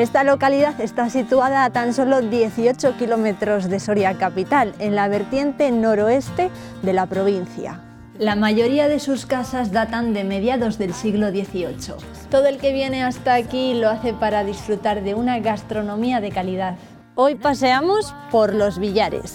Esta localidad está situada a tan solo 18 kilómetros de Soria capital, en la vertiente noroeste de la provincia. La mayoría de sus casas datan de mediados del siglo XVIII. Todo el que viene hasta aquí lo hace para disfrutar de una gastronomía de calidad. Hoy paseamos por los billares.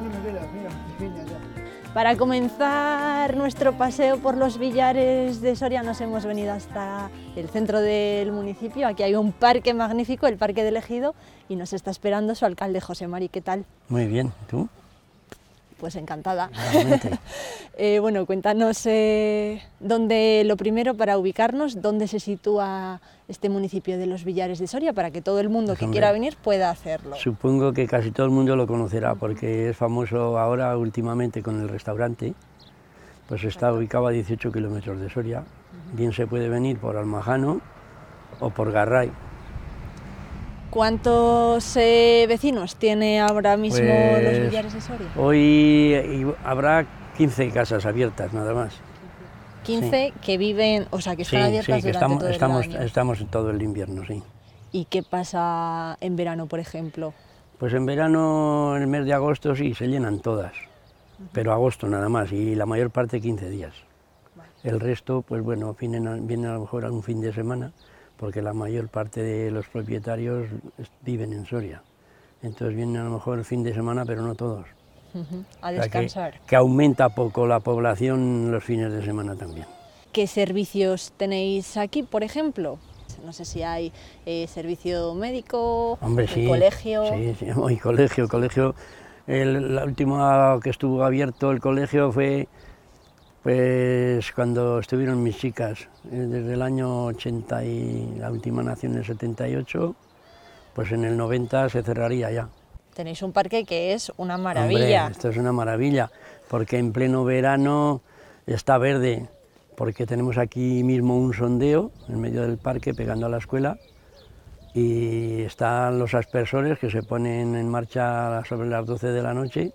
Para comenzar nuestro paseo por los villares de Soria nos hemos venido hasta el centro del municipio. Aquí hay un parque magnífico, el Parque del Ejido, y nos está esperando su alcalde José Mari. ¿Qué tal? Muy bien, ¿tú? Pues encantada. Eh, bueno, cuéntanos eh, dónde, lo primero para ubicarnos, dónde se sitúa este municipio de Los Villares de Soria para que todo el mundo que quiera venir pueda hacerlo. Supongo que casi todo el mundo lo conocerá porque es famoso ahora últimamente con el restaurante. Pues está ubicado a 18 kilómetros de Soria. Bien se puede venir por Almajano o por Garray ¿Cuántos eh, vecinos tiene ahora mismo los Villares pues, de Soria? Hoy habrá 15 casas abiertas nada más. 15 que viven, o sea, que están abiertas sí, que estamos, todo estamos, todo el invierno, sí. ¿Y qué pasa en verano, por ejemplo? Pues en verano, en el mes de agosto, sí, se llenan todas, pero agosto nada más, y la mayor parte 15 días. El resto, pues bueno, vienen, a lo mejor a un fin de semana, porque la mayor parte de los propietarios viven en Soria. Entonces vienen a lo mejor el fin de semana, pero no todos. A descansar. que, aumenta poco la población los fines de semana también. ¿Qué servicios tenéis aquí, por ejemplo? No sé si hay eh, servicio médico, colegio. Sí, sí, colegio, colegio. El, la última que estuvo abierto el colegio fue pues pues cuando estuvieron mis chicas, eh, desde el año 80 y la última nación en 78, pues en el 90 se cerraría ya. Tenéis un parque que es una maravilla. Hombre, esto es una maravilla, porque en pleno verano está verde, porque tenemos aquí mismo un sondeo en medio del parque pegando a la escuela y están los aspersores que se ponen en marcha sobre las 12 de la noche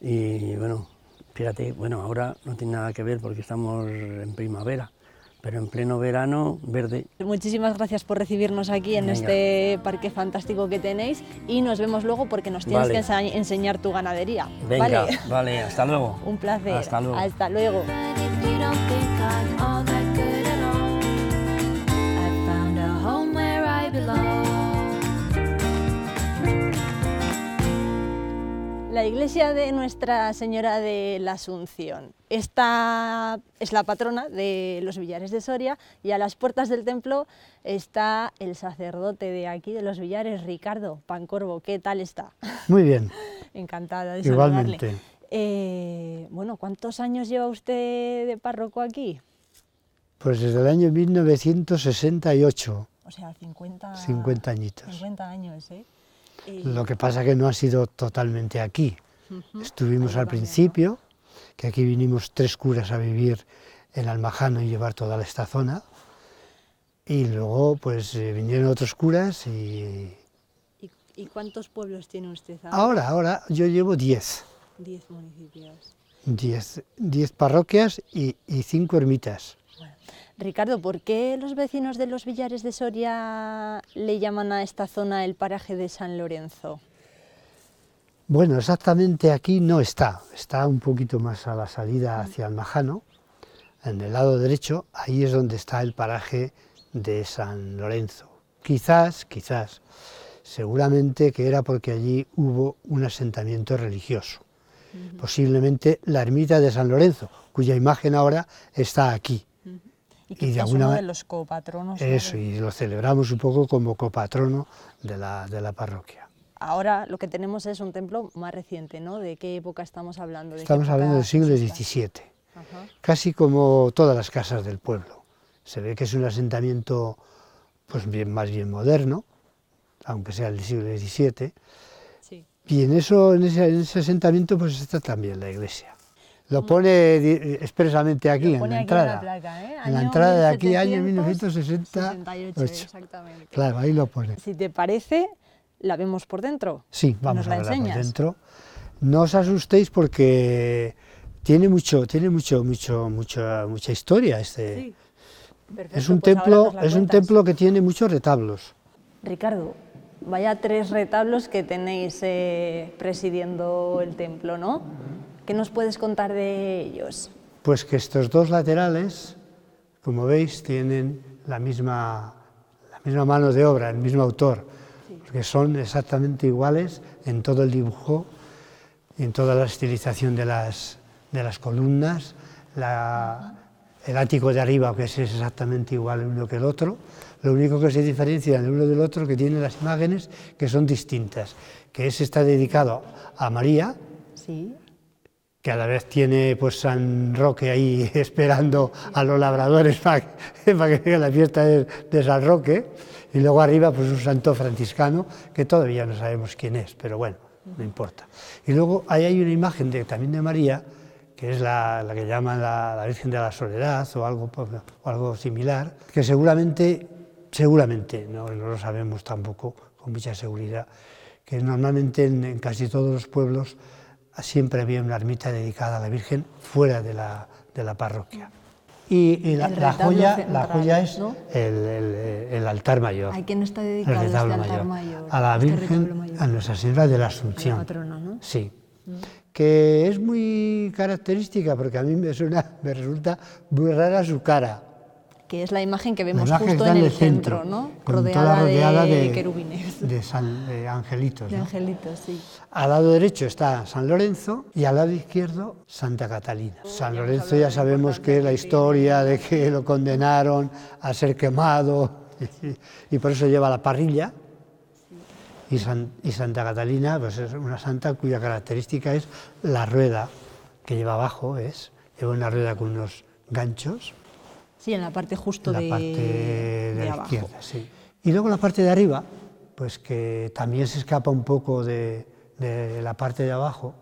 y bueno, Espérate, bueno, ahora no tiene nada que ver porque estamos en primavera, pero en pleno verano verde. Muchísimas gracias por recibirnos aquí en este parque fantástico que tenéis y nos vemos luego porque nos tienes que enseñar tu ganadería. Venga, ¿vale? vale, hasta luego. Un placer. Hasta luego. Hasta luego. La iglesia de Nuestra Señora de la Asunción. Esta es la patrona de los Villares de Soria y a las puertas del templo está el sacerdote de aquí, de los Villares, Ricardo Pancorvo. ¿Qué tal está? Muy bien. Encantada de saludarle. Eh, bueno, ¿cuántos años lleva usted de párroco aquí? Pues desde el año 1968. O sea, 50... 50 añitos. 50 años, ¿eh? Lo que pasa que no ha sido totalmente aquí. Estuvimos al principio, que aquí vinimos tres curas a vivir en Almajano y llevar toda esta zona. Y luego pues eh, vinieron otros curas y... ¿Y, cuántos pueblos tiene usted ahora? Ahora, ahora yo llevo diez. Diez municipios. Diez, parroquias y cinco ermitas. Ricardo, ¿por qué los vecinos de los Villares de Soria le llaman a esta zona el paraje de San Lorenzo? Bueno, exactamente aquí no está, está un poquito más a la salida mm. hacia Majano, en el lado derecho, ahí es donde está el paraje de San Lorenzo. Quizás, quizás, seguramente que era porque allí hubo un asentamiento religioso, posiblemente la ermita de San Lorenzo, cuya imagen ahora está aquí. Y que uno de los copatronos. Eso, y lo celebramos un poco como copatrono de la, de la parroquia. Ahora lo que tenemos es un templo más reciente, ¿no? ¿De qué época estamos hablando? estamos hablando del siglo XVII, casi como todas las casas del pueblo. Se ve que es un asentamiento pues bien, más bien moderno, aunque sea del siglo XVII, y en, eso, ese, en ese asentamiento pues está también la iglesia. Lo mm. pone expresamente aquí, en la entrada. ¿eh? En la, entrada de aquí, año 1968. exactamente. Claro, ahí lo pone. Si te parece, la vemos por dentro. Sí, vamos a verla por dentro. No os asustéis porque tiene mucho, tiene mucho, mucho, mucha, mucha historia este. Pues es un templo, es un templo que tiene muchos retablos. Ricardo, vaya tres retablos que tenéis eh, presidiendo el templo, ¿no? ¿Qué nos puedes contar de ellos? Pues que estos dos laterales, como veis, tienen la misma, la misma mano de obra, el mismo autor, que porque son exactamente iguales en todo el dibujo, en toda la estilización de las, de las columnas, el ático de arriba, que es exactamente igual el uno que el otro, lo único que se diferencia el uno del otro que tiene las imágenes que son distintas, que ese está dedicado a María, sí que a la vez tiene pues San Roque ahí esperando a los labradores para, que llegue la fiesta de, San Roque, y luego arriba pues un santo franciscano, que todavía no sabemos quién es, pero bueno, no importa. Y luego ahí hay una imagen de, también de María, que es la, que llaman la, Virgen de la Soledad o algo, pues, algo similar, que seguramente, seguramente, no, no lo sabemos tampoco con mucha seguridad, que normalmente en casi todos los pueblos siempre había una ermita dedicada a la Virgen fuera de la, de la parroquia. Y, la, joya, la joya es el, altar mayor. ¿A quién está dedicado este altar mayor? A la este Virgen, a Nuestra Señora de la Asunción. Sí. Mm. Que es muy característica porque a mí me, me resulta muy rara su cara es la imagen que vemos justo en el centro, rodeada, de, querubines. De, angelitos. Al lado derecho está San Lorenzo y al lado izquierdo Santa Catalina. San Lorenzo ya sabemos que la historia de que lo condenaron a ser quemado y, por eso lleva la parrilla. Y, Santa Catalina pues es una santa cuya característica es la rueda que lleva abajo, es lleva una rueda con unos ganchos Sí, en la parte justo la de, parte de, la izquierda. Sí. Y luego la parte de arriba, pues que también se escapa un poco de, la parte de abajo,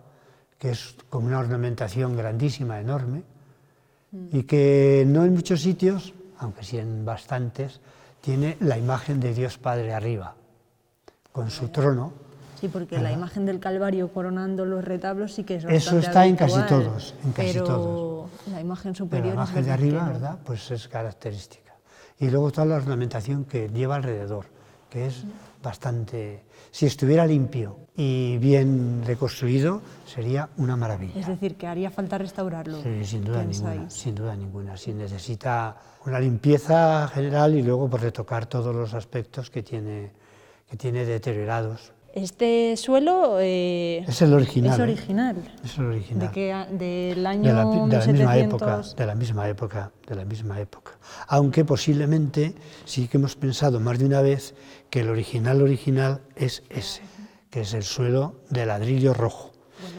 que es como una ornamentación grandísima, enorme, mm. y que no en muchos sitios, aunque sí en bastantes, tiene la imagen de Dios Padre arriba, con su trono Sí, porque la imagen del Calvario coronando los retablos sí que es Eso está en casi todos, en casi pero la imagen superior... Pero la imagen de arriba, ¿verdad? Pues es característica. Y luego toda la ornamentación que lleva alrededor, que es bastante... Si estuviera limpio y bien reconstruido, sería una maravilla. Es decir, que haría falta restaurarlo. Sí, sin duda ninguna, sin duda ninguna. Si necesita una limpieza general y luego por pues retocar todos los aspectos que tiene, que tiene deteriorados. Este suelo eh, es el original. Es ¿eh? original. ¿De del año la, misma época, de la misma época, Aunque posiblemente sí que hemos pensado más de una vez que el original original es ese, que es el suelo de ladrillo rojo.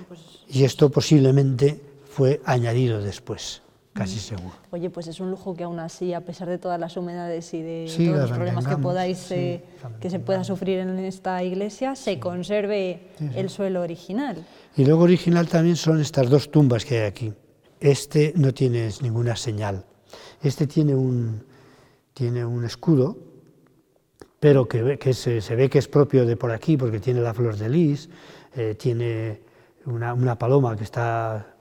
Pues y esto posiblemente fue añadido después casi mm. seguro. Oye, pues es un lujo que aún así, a pesar de todas las humedades y de todos los problemas que podáis, eh, que se pueda sufrir en esta iglesia, se conserve el suelo original. Y luego original también son estas dos tumbas que hay aquí. Este no tiene ninguna señal. Este tiene un, tiene un escudo, pero que, que se, ve que es propio de por aquí, porque tiene la flor de lis, eh, tiene una, una paloma que está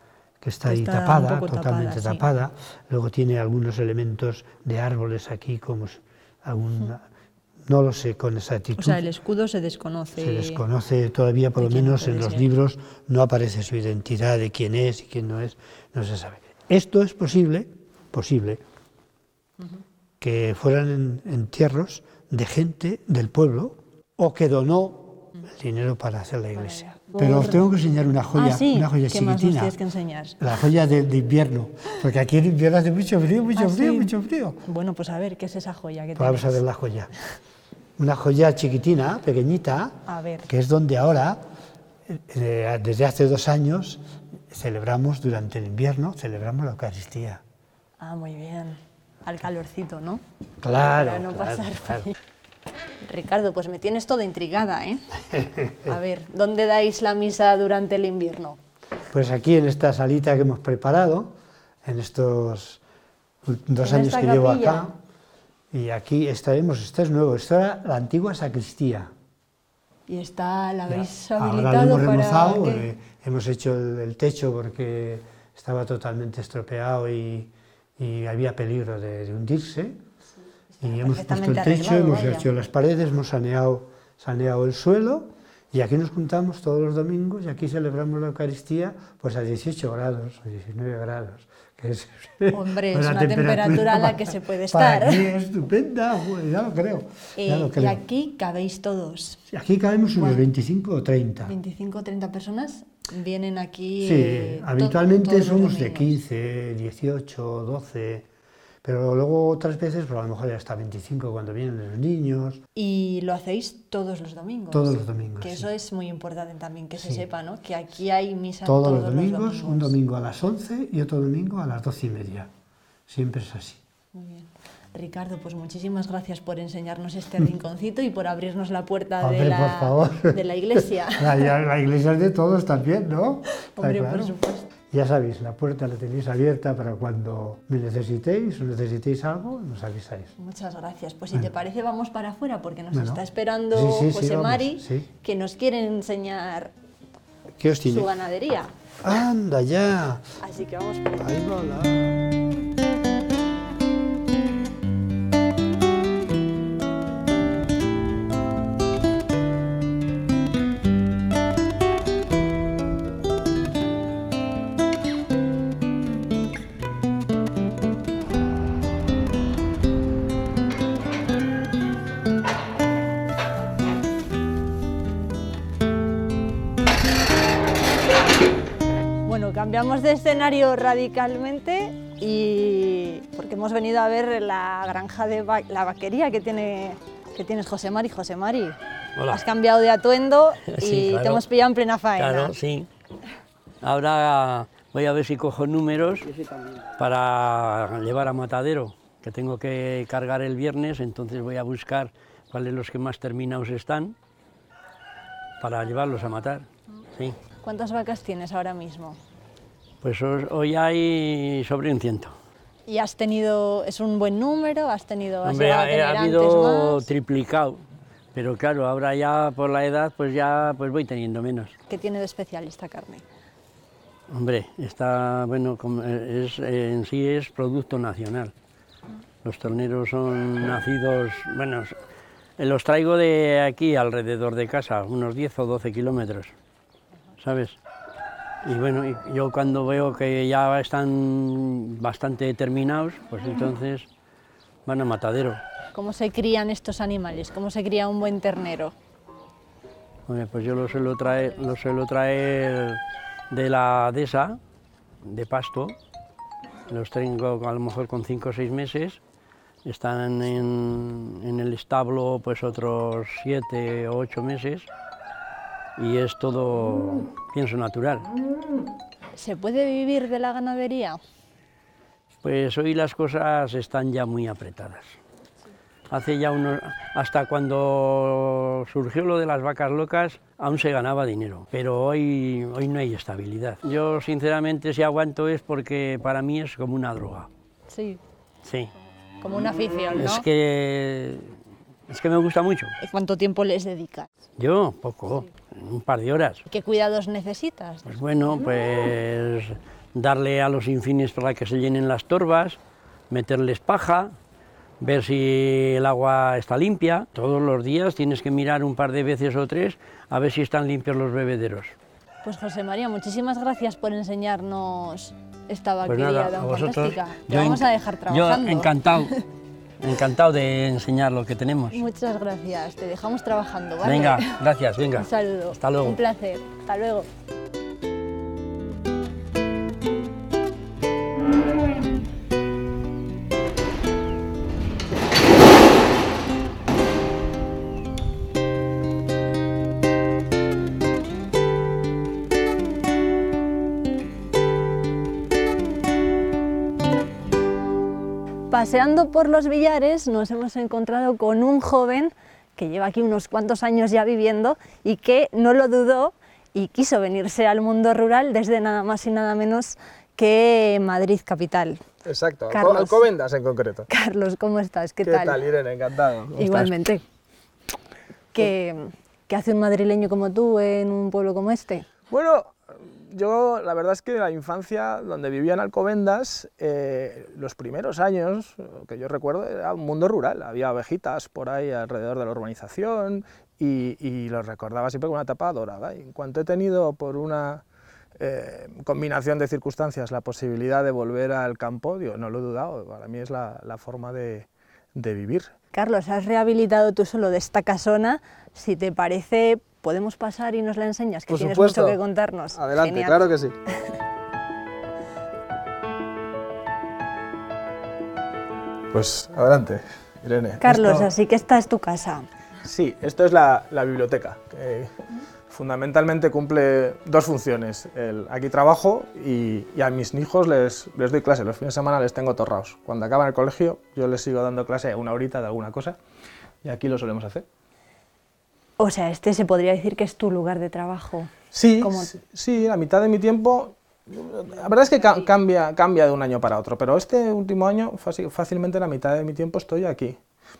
que está ahí tapada, totalmente tapada. Luego tiene algunos elementos de árboles aquí, como aún no lo sé con exactitud. O sea, el escudo se desconoce. Se desconoce todavía, por lo menos en los libros, no aparece su identidad, de quién es y quién no es, no se sabe. Esto es posible, posible, que fueran entierros de gente del pueblo o que donó el dinero para hacer la iglesia. Pero os tengo que enseñar una ah, joya, una joya ¿Qué chiquitina. Más que enseñar? La joya de, invierno, porque aquí en invierno hace mucho frío, mucho ah, frío, mucho frío. Bueno, pues a ver, ¿qué es esa joya que pues Vamos a ver la joya. Una joya chiquitina, pequeñita, que es donde ahora, eh, eh, desde hace dos años, celebramos durante el invierno, celebramos la Eucaristía. Ah, muy bien. Al calorcito, ¿no? Claro. no claro. Ricardo, pues me tienes toda intrigada, ¿eh? A ver, ¿dónde dais la misa durante el invierno? Pues aquí en esta salita que hemos preparado, en estos dos años que llevo acá, y aquí estaremos, esto es nuevo, esto era la antigua sacristía. Y está, la habéis habilitado hemos remozado, eh, hemos hecho el, techo porque estaba totalmente estropeado y, había peligro de hundirse y hemos puesto el techo, hemos hecho las paredes, hemos saneado, saneado el suelo y aquí nos juntamos todos los domingos y aquí celebramos la Eucaristía pues a 18 grados 19 grados. Hombre, es una temperatura, a la que se puede estar. Para estupenda, ya creo. Eh, creo. Y aquí cabéis todos. Aquí cabemos unos 25 o 30. 25 o 30 personas vienen aquí. Sí, eh, habitualmente somos de 15, 18, 12. Pero luego otras veces, pero pues, a lo mejor ya está 25 cuando vienen los niños. Y lo hacéis todos los domingos. Todos los domingos. Que eso es muy importante también que se sepa, ¿no? Que aquí hay misa todos, los, domingos, Un domingo a las 11 y otro domingo a las 12 y media. Siempre es así. Muy bien. Ricardo, pues muchísimas gracias por enseñarnos este rinconcito y por abrirnos la puerta de, la, de, la, iglesia. la, iglesia es de todos también, ¿no? Hombre, por supuesto. Ya sabéis, la puerta la tenéis abierta para cuando me necesitéis o necesitéis algo, nos avisáis. Muchas gracias. Pues si te parece, vamos para afuera porque nos está esperando José Mari, que nos quiere enseñar su ganadería. Ah, ¡Anda ya! Así que vamos para la cambiamos de escenario radicalmente y porque hemos venido a ver la granja de la vaquería que tiene que tienes José Mari, Hola. Has cambiado de atuendo y te hemos pillado en plena faena. Claro, sí. Ahora voy a ver si cojo números para llevar a matadero, que tengo que cargar el viernes, entonces voy a buscar cuáles los que más terminados están para llevarlos a matar. Mm. Sí. ¿Cuántas vacas tienes ahora mismo? Pues hoy hay sobre un ciento. ¿Y has tenido, es un buen número? ¿Has tenido, Hombre, ha, eh, habido triplicado, pero claro, ahora ya por la edad pues ya pues voy teniendo menos. ¿Qué tiene de especial esta carne? Hombre, está, bueno, eh, es, eh, en sí es producto nacional. Los torneros son nacidos, bueno, los traigo de aquí alrededor de casa, unos 10 o 12 kilómetros, ¿sabes? Y bueno, yo cuando veo que ya están bastante terminados, pues entonces van a matadero. ¿Cómo se crían estos animales? ¿Cómo se cría un buen ternero? pues yo los suelo traer, lo de la dehesa, de pasto. Los tengo a lo mejor con 5 o 6 meses. Están en, el establo pues otros 7 o 8 meses y es todo, pienso, natural. ¿Se puede vivir de la ganadería? Pues hoy las cosas están ya muy apretadas. Hace ya unos, hasta cuando surgió lo de las vacas locas, aún se ganaba dinero, pero hoy, hoy no hay estabilidad. Yo sinceramente si aguanto es porque para mí es como una droga. Sí. Sí. Como una afición, ¿no? Es que es que me gusta mucho. ¿Cuánto tiempo les dedicas? Yo, poco un par de horas. ¿Qué cuidados necesitas? Pues bueno, pues darle a los infines para que se llenen las torbas, meterles paja, ver si el agua está limpia. Todos los días tienes que mirar un par de veces o tres a ver si están limpios los bebederos. Pues José María, muchísimas gracias por enseñarnos esta pues bacteria pues fantástica. vamos a dejar trabajando. Yo encantado. Encantado de enseñar lo que tenemos. Muchas gracias, te dejamos trabajando, Venga, gracias, venga. Un saludo. Hasta luego. Un placer, hasta luego. Paseando por los Villares nos hemos encontrado con un joven que lleva aquí unos cuantos años ya viviendo y que no lo dudó y quiso venirse al mundo rural desde nada más y nada menos que Madrid capital. Exacto, Carlos, Alcobendas en concreto. Carlos, ¿cómo estás? ¿Qué, ¿Qué tal? Irene? Encantado. Igualmente. ¿Qué, ¿Qué hace un madrileño como tú en un pueblo como este? Bueno, yo la verdad es que la infancia donde vivía en Alcobendas, eh, los primeros años que yo recuerdo era un mundo rural, había abejitas por ahí alrededor de la urbanización y, los recordaba siempre con una tapa dorada. en cuanto he tenido por una eh, combinación de circunstancias la posibilidad de volver al campo, no lo he dudado, para mí es la, forma de, de vivir. Carlos, has rehabilitado tú solo de esta casona, si te parece ¿Podemos pasar y nos la enseñas? Que tienes mucho que contarnos. Adelante, claro que sí. Pues adelante, Irene. Carlos, así que esta es tu casa. Sí, esto es la, biblioteca. Que fundamentalmente cumple dos funciones. aquí trabajo y, a mis hijos les, les doy clase. Los fines de semana les tengo torraos. Cuando acaban el colegio, yo les sigo dando clase una horita de alguna cosa. Y aquí lo solemos hacer. O sea, este se podría decir que es tu lugar de trabajo. Sí, sí, la mitad de mi tiempo. La verdad es que cambia, cambia de un año para otro, pero este último año fácilmente la mitad de mi tiempo estoy aquí.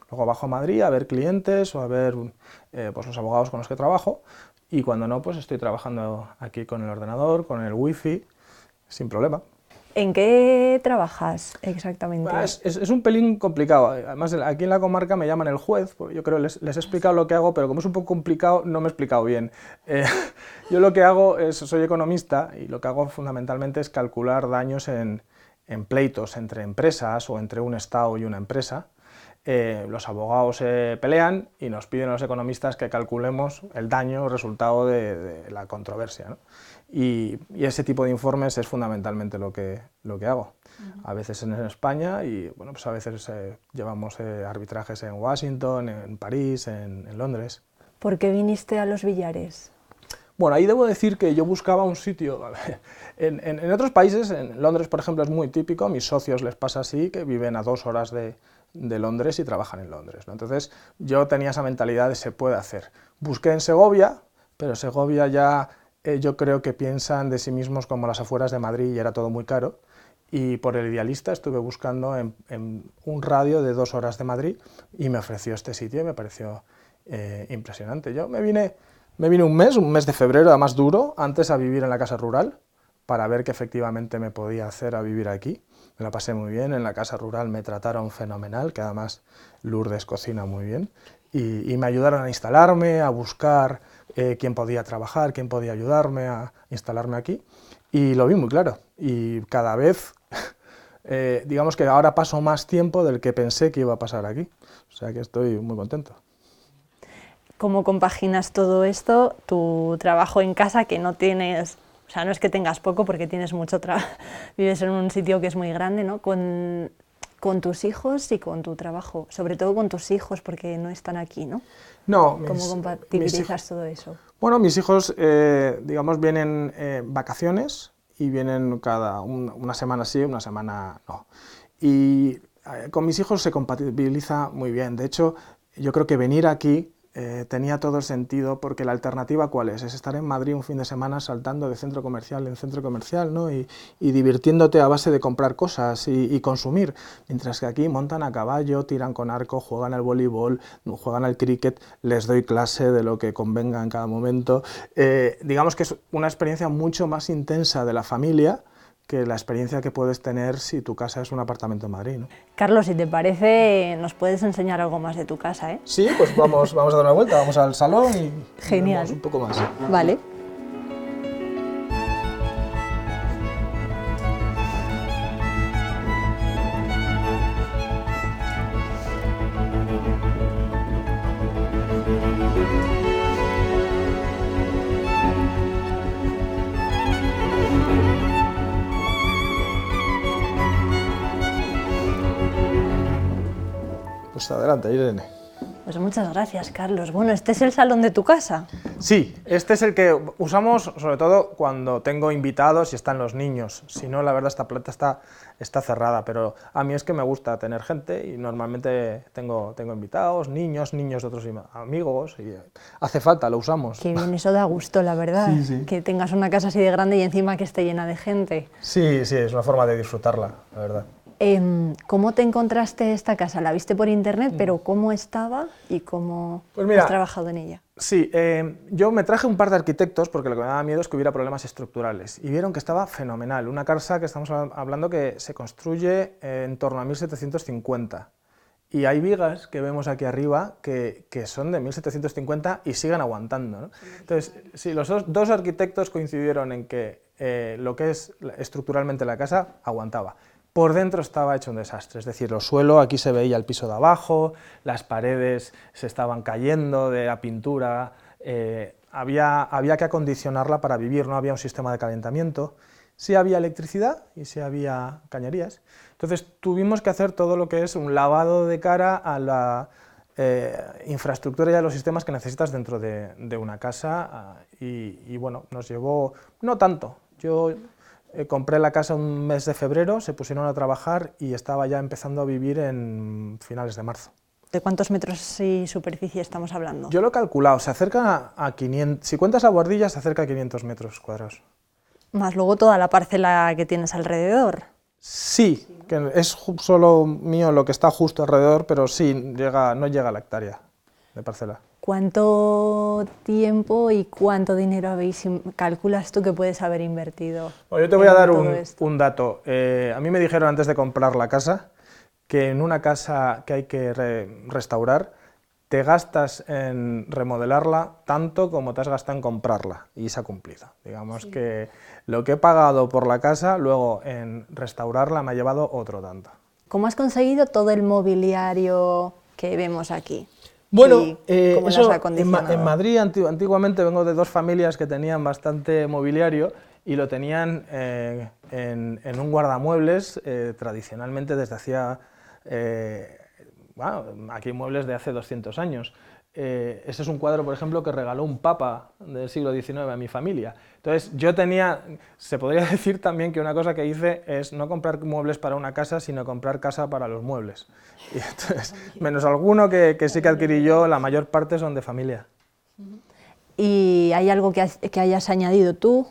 Luego bajo a Madrid a ver clientes o a ver eh, pues los abogados con los que trabajo y cuando no, pues estoy trabajando aquí con el ordenador, con el wifi, sin problema. ¿En qué trabajas exactamente? Es, un pelín complicado. Además, aquí en la comarca me llaman el juez. yo creo que les, he explicado lo que hago, pero como es un poco complicado, no me he explicado bien. Eh, yo lo que hago es, soy economista y lo que hago fundamentalmente es calcular daños en, pleitos entre empresas o entre un Estado y una empresa. Eh, los abogados se pelean y nos piden a los economistas que calculemos el daño resultado de, la controversia. Y, ese tipo de informes es fundamentalmente lo que, lo que hago. A veces en España y bueno, pues a veces eh, llevamos eh, arbitrajes en Washington, en París, en, Londres. ¿Por qué viniste a los billares? Bueno, ahí debo decir que yo buscaba un sitio. en, otros países, en Londres por ejemplo, es muy típico, a mis socios les pasa así, que viven a dos horas de, de Londres y trabajan en Londres. Entonces yo tenía esa mentalidad de se puede hacer. Busqué en Segovia, pero Segovia ya eh, yo creo que piensan de sí mismos como las afueras de Madrid y era todo muy caro. Y por el idealista estuve buscando en, un radio de dos horas de Madrid y me ofreció este sitio y me pareció eh, impresionante. Yo me vine, me vine un mes, un mes de febrero, además duro, antes a vivir en la casa rural para ver qué efectivamente me podía hacer a vivir aquí. Me la pasé muy bien, en la casa rural me trataron fenomenal, que además Lourdes cocina muy bien, y, me ayudaron a instalarme, a buscar eh, quién podía trabajar, quién podía ayudarme a instalarme aquí y lo vi muy claro y cada vez, eh, digamos que ahora paso más tiempo del que pensé que iba a pasar aquí, o sea que estoy muy contento cómo compaginas todo esto, tu trabajo en casa que no tienes, o sea, no es que tengas poco porque tienes mucho trabajo, vives en un sitio que es muy grande, ¿no? Con con tus hijos y con tu trabajo, sobre todo con tus hijos porque no están aquí, ¿no? No. ¿Cómo compatibilizas todo eso? Bueno, mis hijos, eh, digamos, vienen eh, vacaciones y vienen cada una semana sí, una semana no. Y eh, con mis hijos se compatibiliza muy bien. De hecho, yo creo que venir aquí eh, tenía todo el sentido porque la alternativa cuál es? Es estar en Madrid un fin de semana saltando de centro comercial en centro comercial y, divirtiéndote a base de comprar cosas y, consumir, mientras que aquí montan a caballo, tiran con arco, juegan al voleibol, juegan al cricket, les doy clase de lo que convenga en cada momento. Eh, digamos que es una experiencia mucho más intensa de la familia que la experiencia que puedes tener si tu casa es un apartamento en Madrid. ¿no? Carlos, si te parece, nos puedes enseñar algo más de tu casa, ¿eh? Sí, pues vamos, vamos a dar una vuelta, vamos al salón y Genial. un poco más. Vale. adelante, Irene. Pues muchas gracias, Carlos. Bueno, este es el salón de tu casa. Sí, este es el que usamos sobre todo cuando tengo invitados y están los niños. Si no, la verdad, esta planta está, está cerrada, pero a mí es que me gusta tener gente y normalmente tengo, tengo invitados, niños, niños de otros amigos y hace falta, lo usamos. Qué bien, eso da gusto, la verdad, que tengas una casa así de grande y encima que esté llena de gente. Sí, sí, es una forma de disfrutarla, la verdad. Em, ¿Cómo te encontraste esta casa? La viste por internet, mm. pero ¿cómo estaba y cómo pues has trabajado en ella? Sí, em, yo me traje un par de arquitectos porque lo que me daba miedo es que hubiera problemas estructurales y vieron que estaba fenomenal. Una casa que estamos hablando que se construye en torno a 1750. Y hay vigas que vemos aquí arriba que, son de 1750 y siguen aguantando. Entonces, sí, los dos, arquitectos coincidieron en que eh, lo que es estructuralmente la casa aguantaba por dentro estaba hecho un desastre, es decir, el suelo, aquí se veía el piso de abajo, las paredes se estaban cayendo de la pintura, eh, había, había que acondicionarla para vivir, no había un sistema de calentamiento, sí había electricidad y sí había cañerías. Entonces tuvimos que hacer todo lo que es un lavado de cara a la eh, infraestructura y a los sistemas que necesitas dentro de, una casa ah, y, y bueno, nos llevó, no tanto, yo eh, compré la casa un mes de febrero, se pusieron a trabajar y estaba ya empezando a vivir en finales de marzo. ¿De cuántos metros y superficie estamos hablando? Yo lo he calculado, se acerca a 500, si cuentas la guardilla se acerca a 500 metros cuadrados. Más luego toda la parcela que tienes alrededor. Sí, que es solo mío lo que está justo alrededor, pero sí, llega, no llega a la hectárea de parcela. ¿Cuánto tiempo y cuánto dinero habéis calculas tú que puedes haber invertido? yo te voy a dar un, dato. Eh, a mí me dijeron antes de comprar la casa que en una casa que hay que restaurar te gastas en remodelarla tanto como te has gastado en comprarla y se ha cumplido. Digamos que lo que he pagado por la casa, luego en restaurarla me ha llevado otro tanto. ¿Cómo has conseguido todo el mobiliario que vemos aquí? Bueno, eh, en, Madrid antiguamente vengo de dos familias que tenían bastante mobiliario y lo tenían eh, en, un guardamuebles eh, tradicionalmente desde hacía, bueno, aquí muebles de hace 200 años. Eh, ese es un cuadro, por ejemplo, que regaló un papa del siglo XIX a mi familia. Entonces, yo tenía, se podría decir también que una cosa que hice es no comprar muebles para una casa, sino comprar casa para los muebles. Y menos alguno que, sí que adquirí yo, la mayor parte son de familia. ¿Y hay algo que, hayas añadido tú?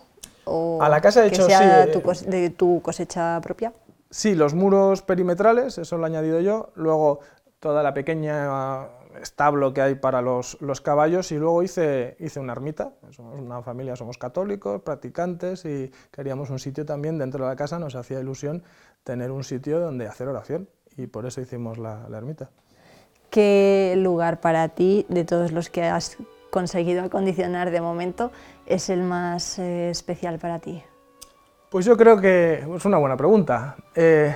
a la casa, de hecho, que sea eh, tu de tu cosecha propia. Sí, los muros perimetrales, eso lo he añadido yo. Luego, toda la pequeña establo que hay para los, caballos y luego hice, hice una ermita, somos una familia, somos católicos, practicantes y queríamos un sitio también dentro de la casa, nos hacía ilusión tener un sitio donde hacer oración y por eso hicimos la, la ermita. ¿Qué lugar para ti, de todos los que has conseguido acondicionar de momento, es el más eh, especial para ti? Pues yo creo que es una buena pregunta. Eh,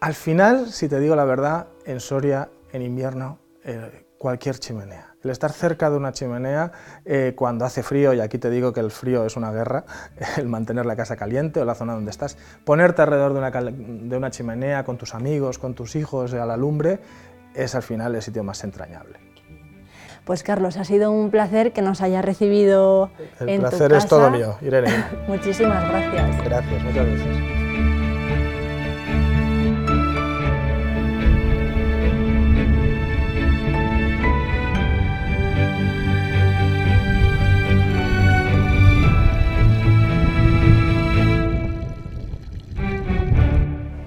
al final, si te digo la verdad, en Soria, en invierno, eh, cualquier chimenea. El estar cerca de una chimenea eh, cuando hace frío, y aquí te digo que el frío es una guerra, el mantener la casa caliente o la zona donde estás, ponerte alrededor de una, chimenea con tus amigos, con tus hijos eh, a la lumbre, es al final el sitio más entrañable. Pues Carlos, ha sido un placer que nos hayas recibido. El en placer tu casa. es todo mío, Irene. Muchísimas gracias. Gracias, muchas gracias.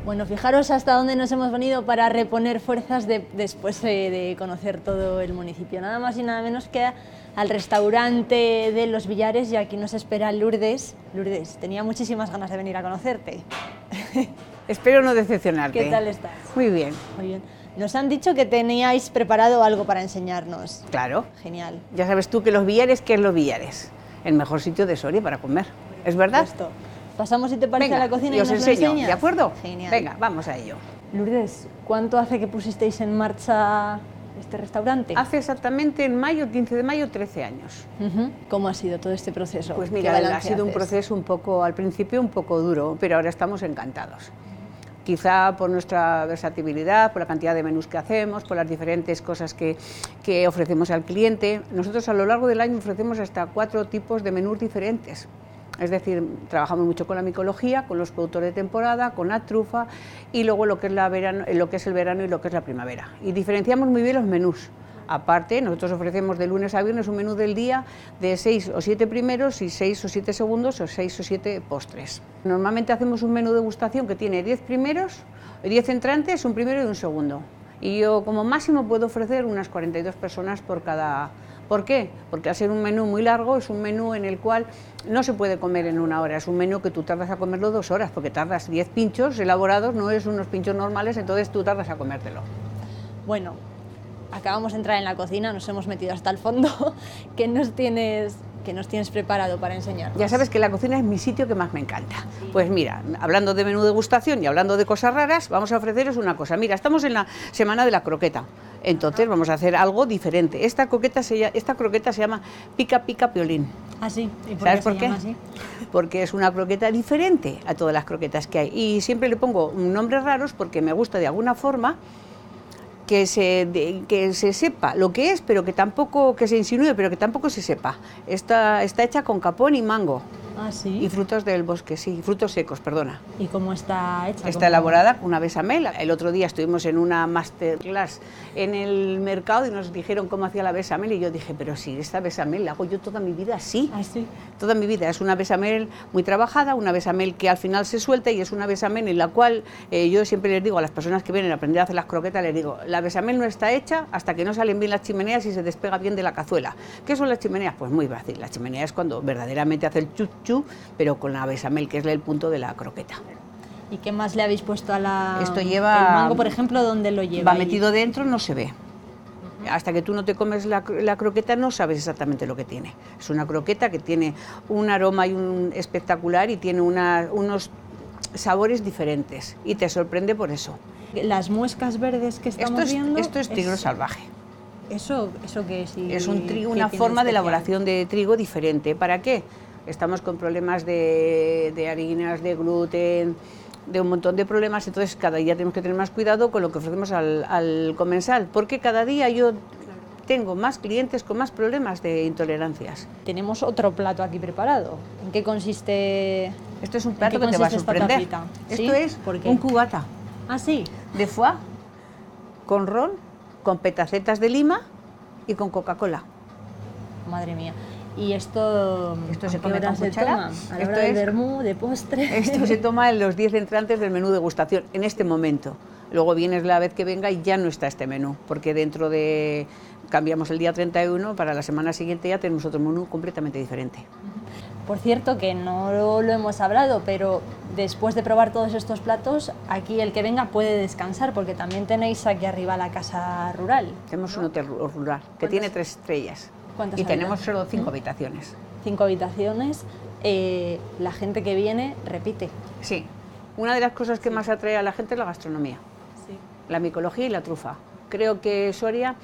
Bueno, fijaros hasta dónde nos hemos venido para reponer fuerzas después de conocer todo el municipio. Nada más y nada menos que al restaurante de Los Villares y aquí nos espera Lourdes. Lourdes, tenía muchísimas ganas de venir a conocerte. Espero no decepcionarte. ¿Qué tal estás? Muy bien. Muy bien. Nos han dicho que teníais preparado algo para enseñarnos. Claro. Genial. Ya sabes tú que los Villares, ¿qué es los Villares? El mejor sitio de Soria para comer. ¿Es verdad? Pasamos, y te parece, a la cocina y, nos enseño, ¿de acuerdo? Venga, vamos a ello. Lourdes, ¿cuánto hace que pusisteis en marcha este restaurante? Hace exactamente en mayo, 15 de mayo, 13 años. ¿Cómo ha sido todo este proceso? Pues mira, ha sido un proceso un poco, al principio un poco duro, pero ahora estamos encantados. Quizá por nuestra versatilidad, por la cantidad de menús que hacemos, por las diferentes cosas que, que ofrecemos al cliente. Nosotros a lo largo del año ofrecemos hasta cuatro tipos de menús diferentes. Es decir, trabajamos mucho con la micología, con los productores de temporada, con la trufa y luego lo que es, el verano y lo que es la primavera. Y diferenciamos muy bien los menús. Aparte, nosotros ofrecemos de lunes a viernes un menú del día de seis o siete primeros y seis o siete segundos o seis o siete postres. Normalmente hacemos un menú de gustación que tiene diez primeros, diez entrantes, un primero y un segundo. Y yo como máximo puedo ofrecer unas 42 personas por cada ¿Por qué? Porque al ser un menú muy largo es un menú en el cual no se puede comer en una hora, es un menú que tú tardas a comerlo dos horas, porque tardas diez pinchos elaborados, no es unos pinchos normales, entonces tú tardas a comértelo. Bueno, acabamos de entrar en la cocina, nos hemos metido hasta el fondo. ¿Qué nos tienes que nos tienes preparado para enseñar. Ya sabes que la cocina es mi sitio que más me encanta. Pues mira, hablando de menú degustación y hablando de cosas raras, vamos a ofreceros una cosa. Mira, estamos en la semana de la croqueta. Entonces ah. vamos a hacer algo diferente. Esta, croqueta se llama pica pica piolín. Ah, ¿Sabes por qué? Porque es una croqueta diferente a todas las croquetas que hay. Y siempre le pongo nombres raros porque me gusta de alguna forma que se, que se sepa lo que es, pero que tampoco, que se insinúe, pero que tampoco se sepa. Está, está hecha con capón y mango. Ah, y frutos del bosque, sí, frutos secos, perdona. ¿Y cómo está hecha? Está elaborada una besamel. El otro día estuvimos en una masterclass en el mercado y nos dijeron cómo hacía la besamel y yo dije, pero si esta besamel la hago yo toda mi vida así. Ah, toda mi vida. Es una besamel muy trabajada, una besamel que al final se suelta y es una besamel en la cual eh, yo siempre les digo a las personas que vienen a aprender a hacer las croquetas, les digo, la besamel no está hecha hasta que no salen bien las chimeneas y se despega bien de la cazuela. ¿Qué son las chimeneas? Pues muy fácil. la chimenea es cuando verdaderamente hace el chuchu pero con la besamel, que es el punto de la croqueta. ¿Y qué más le habéis puesto a la... Esto lleva... mango, por ejemplo, ¿dónde lo lleva? Va metido dentro, no se ve. Hasta que tú no te comes la, croqueta no sabes exactamente lo que tiene. Es una croqueta que tiene un aroma y un espectacular y tiene unos sabores diferentes y te sorprende por eso. Las muescas verdes que estamos esto es, viendo... Esto es tigro salvaje. ¿Eso, ¿Eso qué es? es un una forma de elaboración de trigo diferente. ¿Para qué? estamos con problemas de, harinas, de gluten, de un montón de problemas, entonces cada día tenemos que tener más cuidado con lo que ofrecemos al, comensal, porque cada día yo tengo más clientes con más problemas de intolerancias. Tenemos otro plato aquí preparado. ¿En qué consiste? Esto es un plato que te va a sorprender. Esto es un cubata. Ah, De foie, con ron, con petacetas de lima y con Coca-Cola. Madre mía. Y esto, esto se come Toma? de vermú, de postre. Esto se toma en los 10 entrantes del menú degustación, en este momento. Luego vienes la vez que venga y ya no está este menú, porque dentro de cambiamos el día 31 para la semana siguiente ya tenemos otro menú completamente diferente. Por cierto que no lo hemos hablado, pero después de probar todos estos platos, aquí el que venga puede descansar, porque también tenéis aquí arriba la casa rural. Tenemos un hotel rural que pues tiene tres estrellas y tenemos solo cinco habitaciones. Cinco habitaciones. Eh, la gente que viene repite. Sí. Una de las cosas que más atrae a la gente es la gastronomía, sí. la micología y la trufa. Creo que Soria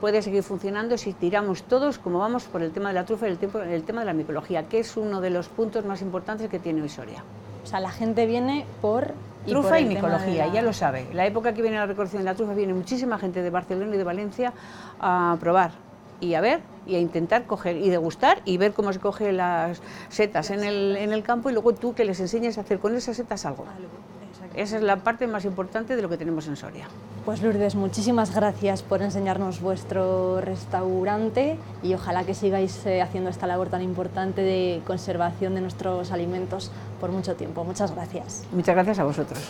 puede seguir funcionando si tiramos todos, como vamos, por el tema de la trufa y el, tema de la micología, que es uno de los puntos más importantes que tiene hoy Soria. O sea, la gente viene por... trufa y micología, ya lo sabe. La época que viene la recolección de la trufa viene muchísima gente de Barcelona y de Valencia a probar y a ver, y a intentar coger y degustar y ver cómo se coge las setas en el, en el campo y luego tú que les enseñes a hacer con esas setas algo. Esa es la parte más importante de lo que tenemos en Soria. Pues Lourdes, muchísimas gracias por enseñarnos vuestro restaurante y ojalá que sigáis eh, haciendo esta labor tan importante de conservación de nuestros alimentos por mucho tiempo. Muchas gracias. Muchas gracias a vosotros.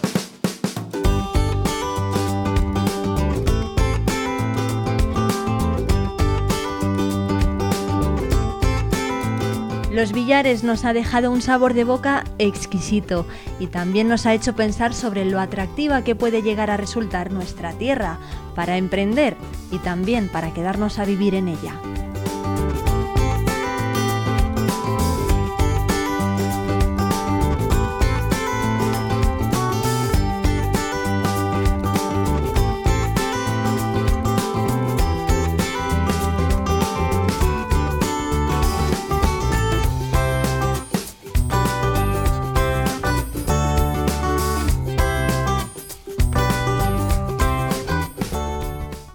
Los billares nos ha dejado un sabor de boca exquisito y también nos ha hecho pensar sobre lo atractiva que puede llegar a resultar nuestra tierra para emprender y también para quedarnos a vivir en ella.